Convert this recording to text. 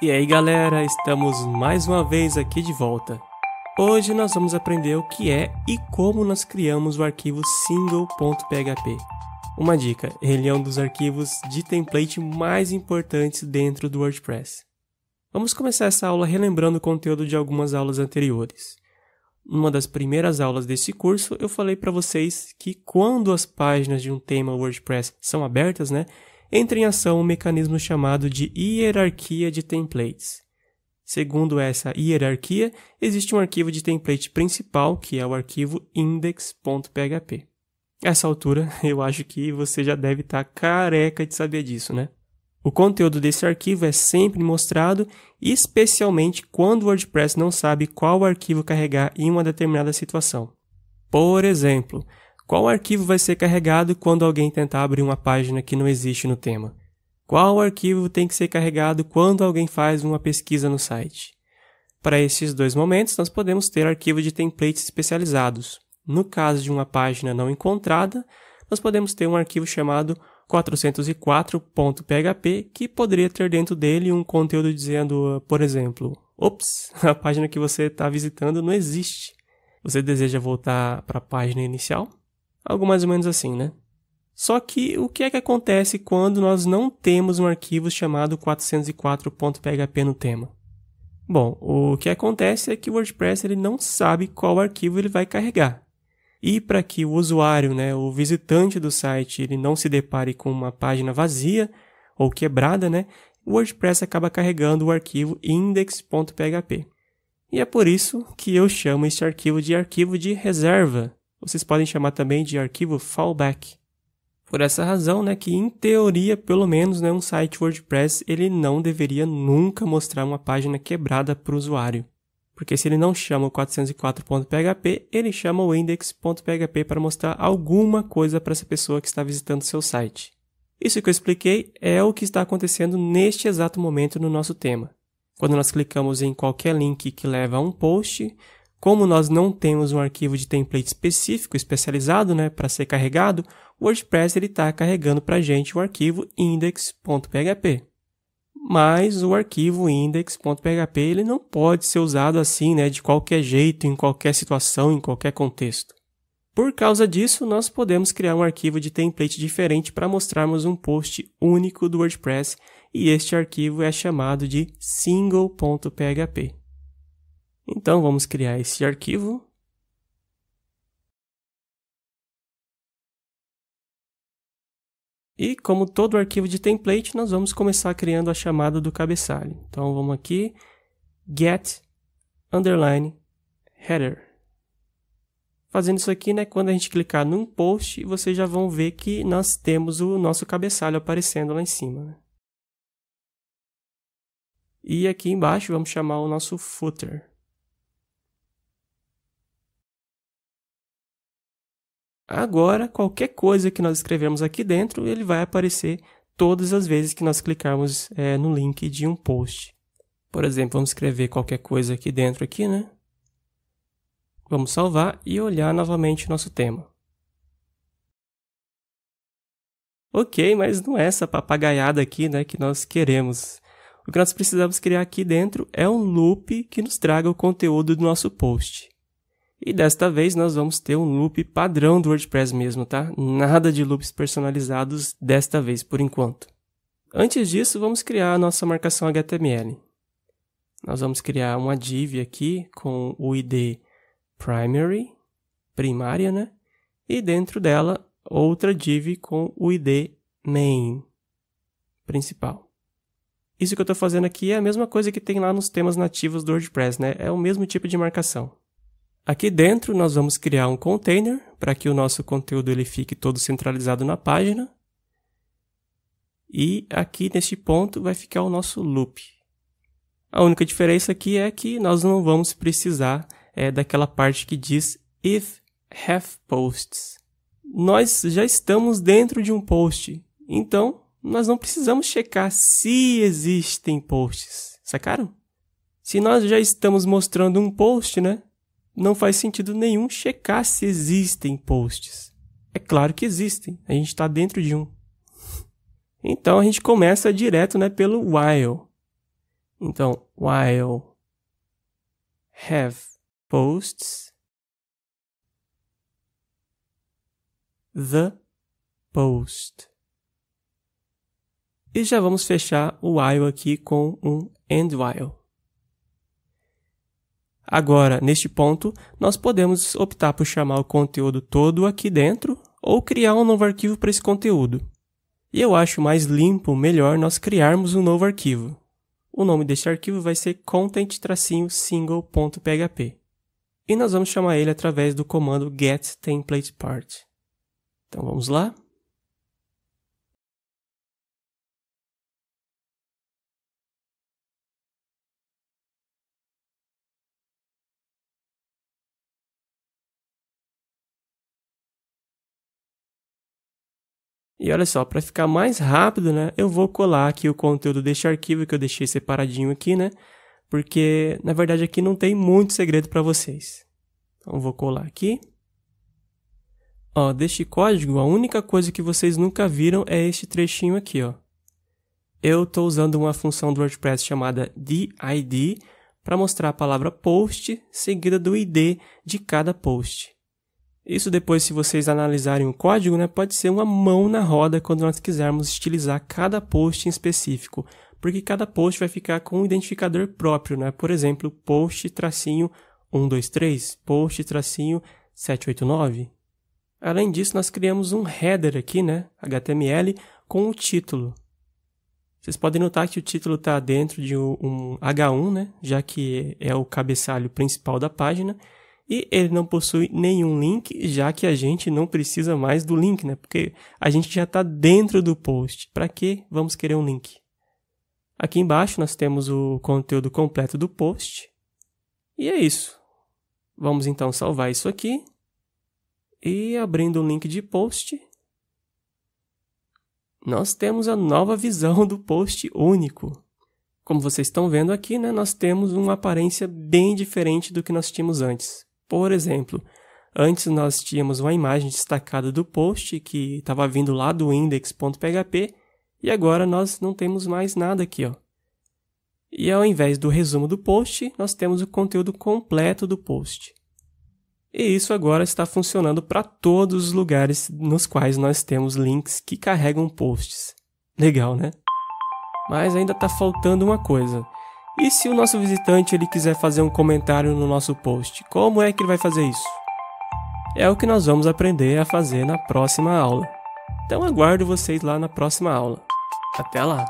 E aí galera, estamos mais uma vez aqui de volta. Hoje nós vamos aprender o que é e como nós criamos o arquivo single.php. Uma dica, ele é um dos arquivos de template mais importantes dentro do WordPress. Vamos começar essa aula relembrando o conteúdo de algumas aulas anteriores. Numa das primeiras aulas desse curso, eu falei para vocês que quando as páginas de um tema WordPress são abertas, né, entra em ação um mecanismo chamado de hierarquia de templates. Segundo essa hierarquia, existe um arquivo de template principal, que é o arquivo index.php. Essa altura, eu acho que você já deve estar tá careca de saber disso, né? O conteúdo desse arquivo é sempre mostrado, especialmente quando o WordPress não sabe qual arquivo carregar em uma determinada situação. Por exemplo, qual arquivo vai ser carregado quando alguém tentar abrir uma página que não existe no tema? Qual arquivo tem que ser carregado quando alguém faz uma pesquisa no site? Para esses dois momentos, nós podemos ter arquivo de templates especializados. No caso de uma página não encontrada, nós podemos ter um arquivo chamado 404.php que poderia ter dentro dele um conteúdo dizendo, por exemplo, ops, a página que você está visitando não existe. Você deseja voltar para a página inicial? Algo mais ou menos assim, né? Só que o que é que acontece quando nós não temos um arquivo chamado 404.php no tema? Bom, o que acontece é que o WordPress ele não sabe qual arquivo ele vai carregar. E para que o usuário, né, o visitante do site, ele não se depare com uma página vazia ou quebrada, né, o WordPress acaba carregando o arquivo index.php. E é por isso que eu chamo este arquivo de arquivo de reserva, vocês podem chamar também de arquivo fallback. Por essa razão, né, que em teoria, pelo menos, né, um site WordPress ele não deveria nunca mostrar uma página quebrada para o usuário. Porque se ele não chama o 404.php, ele chama o index.php para mostrar alguma coisa para essa pessoa que está visitando seu site. Isso que eu expliquei é o que está acontecendo neste exato momento no nosso tema. Quando nós clicamos em qualquer link que leva a um post, como nós não temos um arquivo de template específico, especializado, né, para ser carregado, o WordPress está carregando para a gente o arquivo index.php. Mas o arquivo index.php ele não pode ser usado assim, né, de qualquer jeito, em qualquer situação, em qualquer contexto. Por causa disso, nós podemos criar um arquivo de template diferente para mostrarmos um post único do WordPress, e este arquivo é chamado de single.php. Então vamos criar esse arquivo. E como todo arquivo de template, nós vamos começar criando a chamada do cabeçalho. Então vamos aqui, get underline header. Fazendo isso aqui, né, quando a gente clicar num post, vocês já vão ver que nós temos o nosso cabeçalho aparecendo lá em cima. Né? E aqui embaixo vamos chamar o nosso footer. Agora, qualquer coisa que nós escrevemos aqui dentro, ele vai aparecer todas as vezes que nós clicarmos é, no link de um post. Por exemplo, vamos escrever qualquer coisa aqui dentro aqui, né? Vamos salvar e olhar novamente nosso tema. Ok, mas não é essa papagaiada aqui né, que nós queremos. O que nós precisamos criar aqui dentro é um loop que nos traga o conteúdo do nosso post. E desta vez nós vamos ter um loop padrão do WordPress mesmo, tá? Nada de loops personalizados desta vez por enquanto. Antes disso, vamos criar a nossa marcação HTML. Nós vamos criar uma div aqui com o ID primary, primária, né? E dentro dela, outra div com o ID main, principal. Isso que eu estou fazendo aqui é a mesma coisa que tem lá nos temas nativos do WordPress, né? É o mesmo tipo de marcação. Aqui dentro nós vamos criar um container para que o nosso conteúdo ele fique todo centralizado na página. E aqui neste ponto vai ficar o nosso loop. A única diferença aqui é que nós não vamos precisar é, daquela parte que diz if have posts. Nós já estamos dentro de um post, então nós não precisamos checar se existem posts, sacaram? Se nós já estamos mostrando um post, né? não faz sentido nenhum checar se existem posts. É claro que existem, a gente está dentro de um. Então a gente começa direto né, pelo while. Então, while have posts, the post. E já vamos fechar o while aqui com um end while. Agora, neste ponto, nós podemos optar por chamar o conteúdo todo aqui dentro ou criar um novo arquivo para esse conteúdo. E eu acho mais limpo, melhor nós criarmos um novo arquivo. O nome deste arquivo vai ser content-single.php. E nós vamos chamar ele através do comando get template part. Então vamos lá. E olha só, para ficar mais rápido, né, eu vou colar aqui o conteúdo deste arquivo que eu deixei separadinho aqui, né? Porque, na verdade, aqui não tem muito segredo para vocês. Então, vou colar aqui. Ó, deste código, a única coisa que vocês nunca viram é este trechinho aqui, ó. Eu estou usando uma função do WordPress chamada did para mostrar a palavra post seguida do id de cada post. Isso depois, se vocês analisarem o código, né, pode ser uma mão na roda quando nós quisermos estilizar cada post em específico, porque cada post vai ficar com um identificador próprio, né? Por exemplo, post tracinho 123, post tracinho 789. Além disso, nós criamos um header aqui, né, HTML, com o título. Vocês podem notar que o título está dentro de um H1, né, já que é o cabeçalho principal da página, e ele não possui nenhum link, já que a gente não precisa mais do link, né? Porque a gente já está dentro do post. Para que vamos querer um link? Aqui embaixo nós temos o conteúdo completo do post. E é isso. Vamos então salvar isso aqui. E abrindo o link de post, nós temos a nova visão do post único. Como vocês estão vendo aqui, né, nós temos uma aparência bem diferente do que nós tínhamos antes. Por exemplo, antes nós tínhamos uma imagem destacada do post que estava vindo lá do index.php e agora nós não temos mais nada aqui. Ó. E ao invés do resumo do post, nós temos o conteúdo completo do post. E isso agora está funcionando para todos os lugares nos quais nós temos links que carregam posts. Legal, né? Mas ainda está faltando uma coisa. E se o nosso visitante ele quiser fazer um comentário no nosso post, como é que ele vai fazer isso? É o que nós vamos aprender a fazer na próxima aula. Então aguardo vocês lá na próxima aula. Até lá!